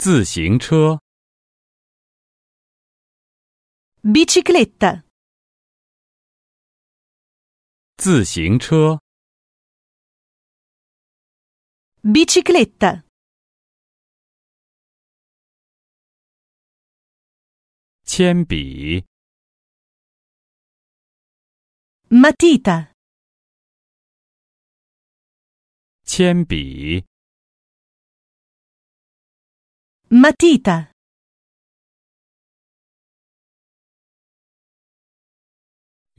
自行车，bicicletta。自行车，bicicletta。铅笔，matita。铅笔。Matita.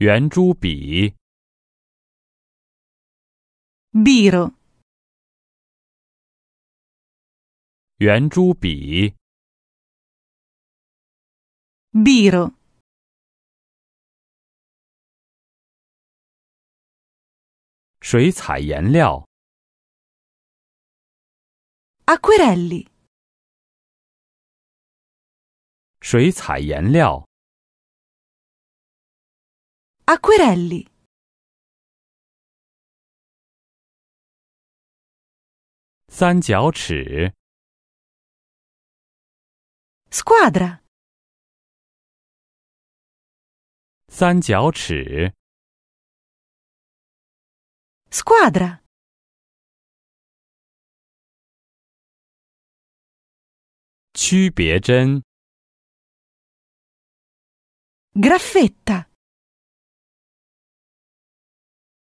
Biro. 圆珠笔，biro。水彩颜料，acquerelli。水彩颜料，acquerelli，三角尺，squadra，三角尺，squadra，曲别针。Graffetta.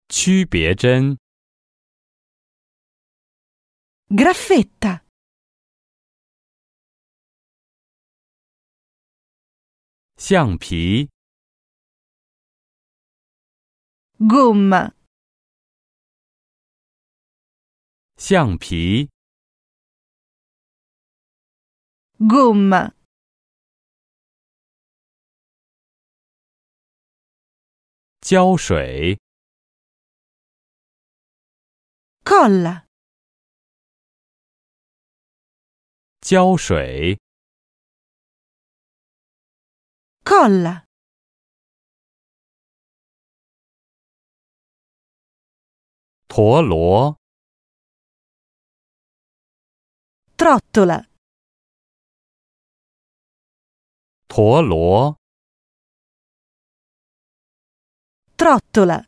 区别针 Graffetta. Xiangpi. Gomma. Xiangpi. Gomma. 浇水，colla。浇水，colla。陀螺，trottola。陀螺。Trottola.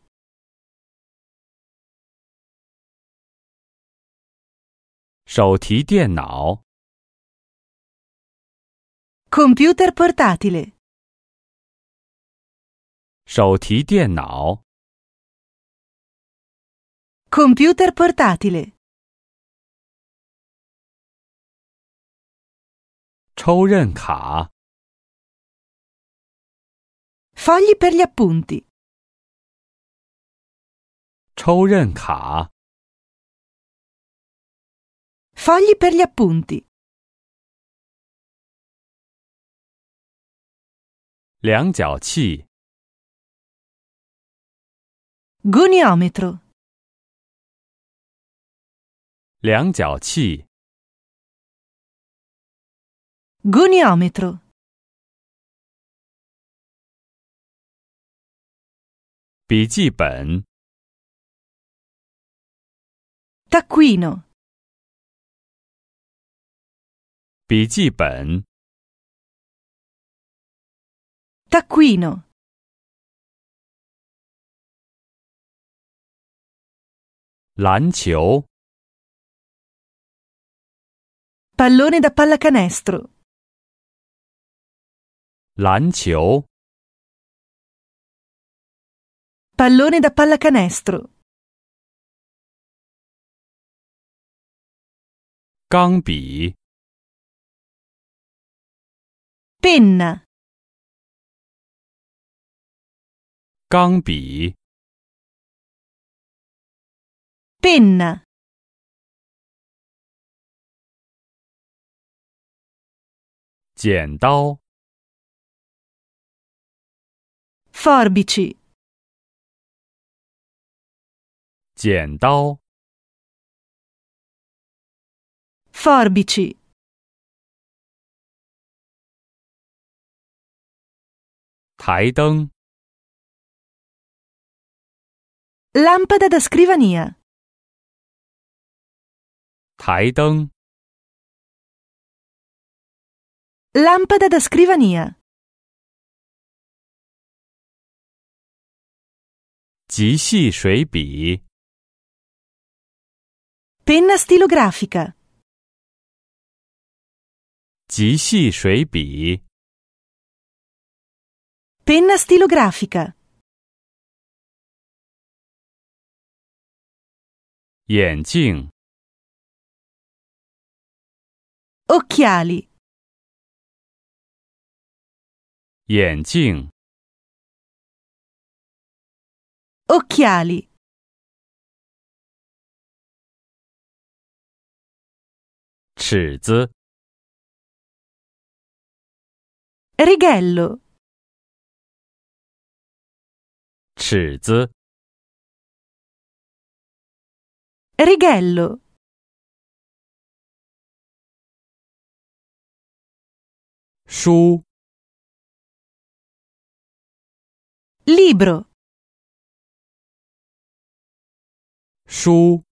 Computer portatile. Computer portatile. Fogli per gli appunti. 抽认卡，稿纸，量角器，谷尼奥米罗，两角器，谷尼奥米罗，笔记本。Taccuino. Bijiben. Taccuino. Lancio. Pallone da pallacanestro. Lancio. Pallone da pallacanestro. 钢笔。Penna。钢笔。Penna。剪刀。Forbici。剪刀。Forbici. Taitung. Lampada da scrivania. Taitung. Lampada da scrivania. Penna stilografica. 极细水笔，penna stilografica，眼镜，occhiali，眼镜，occhiali，尺子。righello 尺子 righello 书 libro 书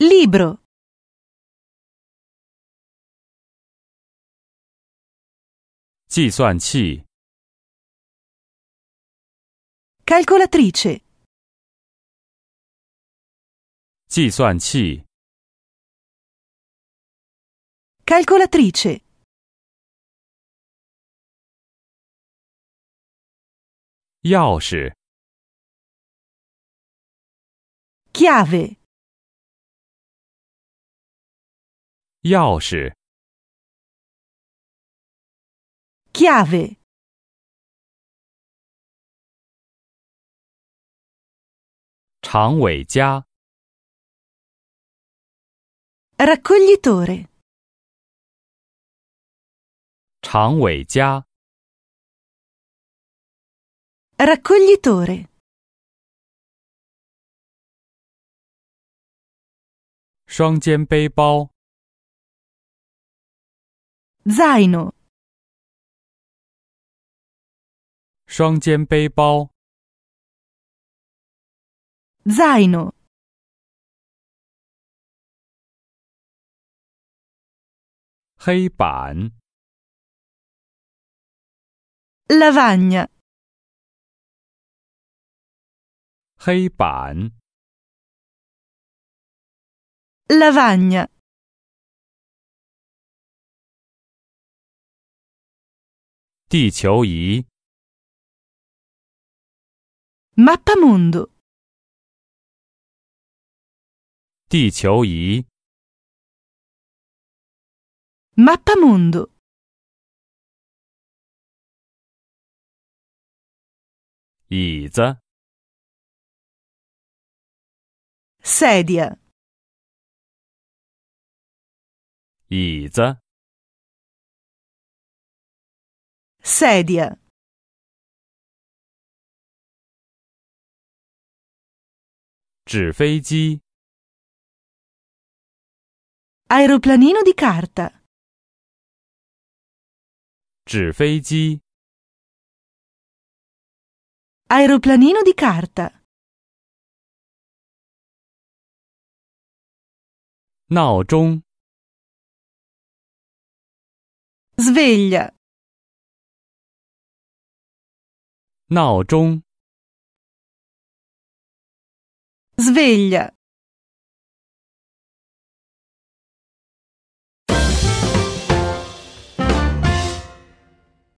libro 计算器。calcolatrice。计算器。calcolatrice。钥匙。chiave。钥匙。chiave raccoglitore raccoglitore 双肩背包 zaino 双肩背包。Zaino。黑板。Lavagna。黑板。Lavagna。地球仪。Mappamondo. Mappamondo. Sedia. Iza. sedia 纸飞机 Aeroplanino di carta. 纸飞机 Aeroplanino di carta. 闹钟 Sveglia. 闹钟 Sveglia,